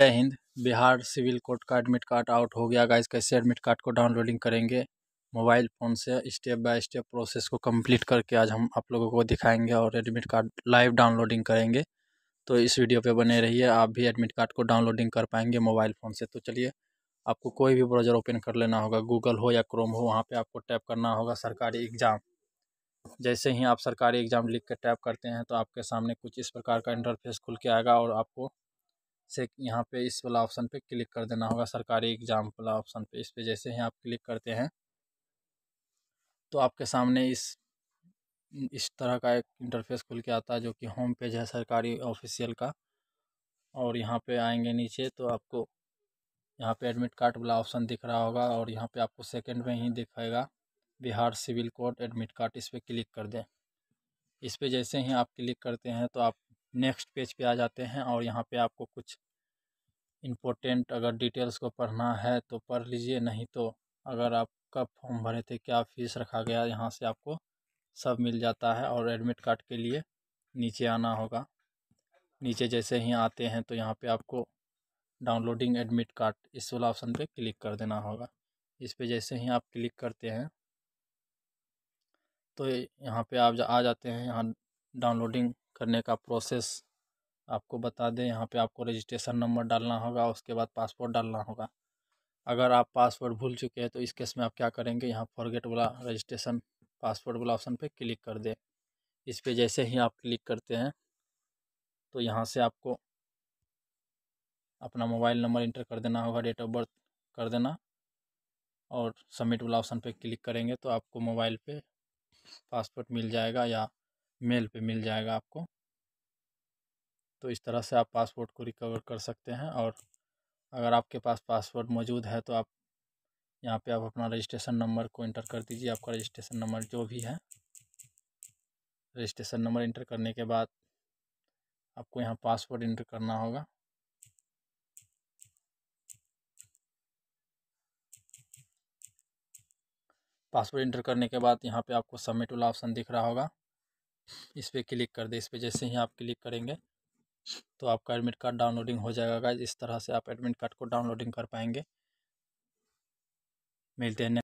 जय Hind Bihar civil court का admit card out हो गया गाइज कैसे एडमिट कार्ड को डाउनलोडिंग करेंगे मोबाइल फ़ोन से स्टेप बाय स्टेप प्रोसेस को कंप्लीट करके आज हम आप लोगों को दिखाएंगे और एडमिट कार्ड लाइव डाउनलोडिंग करेंगे तो इस वीडियो पे बने रहिए आप भी एडमिट कार्ड को डाउनलोडिंग कर पाएंगे मोबाइल फ़ोन से तो चलिए आपको कोई भी ब्राउज़र ओपन कर लेना होगा गूगल हो या क्रोम हो वहाँ पर आपको टैप करना होगा सरकारी एग्ज़ाम जैसे ही आप सरकारी एग्ज़ाम लिख कर टैप करते हैं तो आपके सामने कुछ इस प्रकार का इंटरफेस खुल के आएगा और आपको से यहाँ पे इस वाला ऑप्शन पे क्लिक कर देना होगा सरकारी एग्ज़ाम वाला ऑप्शन पे इस पे जैसे ही आप क्लिक करते हैं तो आपके सामने इस इस तरह का एक इंटरफेस खुल के आता है जो कि होम पेज है सरकारी ऑफिशियल का और यहाँ पे आएंगे नीचे तो आपको यहाँ पे एडमिट कार्ड वाला ऑप्शन दिख रहा होगा और यहाँ पे आपको सेकंड में ही दिखाएगा Bihar civil court admit card इस पर क्लिक कर दें इस पर जैसे ही आप क्लिक करते हैं तो आप नेक्स्ट पेज पे आ जाते हैं और यहाँ पे आपको कुछ इम्पोर्टेंट अगर डिटेल्स को पढ़ना है तो पढ़ लीजिए नहीं तो अगर आप कब फॉर्म भरे थे क्या फ़ीस रखा गया यहाँ से आपको सब मिल जाता है और एडमिट कार्ड के लिए नीचे आना होगा नीचे जैसे ही आते हैं तो यहाँ पे आपको डाउनलोडिंग एडमिट कार्ड इस वाला ऑप्शन पे क्लिक कर देना होगा इस पे जैसे ही आप क्लिक करते हैं तो यहाँ पे आप जा, आ जाते हैं यहाँ डाउनलोडिंग करने का प्रोसेस आपको बता दें यहाँ पे आपको रजिस्ट्रेशन नंबर डालना होगा उसके बाद पासवर्ड डालना होगा अगर आप पासवर्ड भूल चुके हैं तो इस केस में आप क्या करेंगे यहाँ फॉरगेट वाला रजिस्ट्रेशन पासवर्ड वाला ऑप्शन पे क्लिक कर दें इस पर जैसे ही आप क्लिक करते हैं तो यहाँ से आपको अपना मोबाइल नंबर इंटर कर देना होगा डेट ऑफ बर्थ कर देना और सबमिट वाला ऑप्शन पर क्लिक करेंगे तो आपको मोबाइल पर पासपोर्ट मिल जाएगा या मेल पे मिल जाएगा आपको तो इस तरह से आप पासपोर्ट को रिकवर कर सकते हैं और अगर आपके पास पासवर्ड मौजूद है तो आप यहाँ पे आप अपना रजिस्ट्रेशन नंबर को इंटर कर दीजिए आपका रजिस्ट्रेशन नंबर जो भी है रजिस्ट्रेशन नंबर इंटर करने के बाद आपको यहाँ पासवर्ड इंटर करना होगा पासवर्ड इंटर करने के बाद यहाँ पे आपको सबमिट वाला ऑप्शन दिख रहा होगा इस पर क्लिक कर दे इस पर जैसे ही आप क्लिक करेंगे तो आपका एडमिट कार्ड डाउनलोडिंग हो जाएगा इस तरह से आप एडमिट कार्ड को डाउनलोडिंग कर पाएंगे मिलते हैं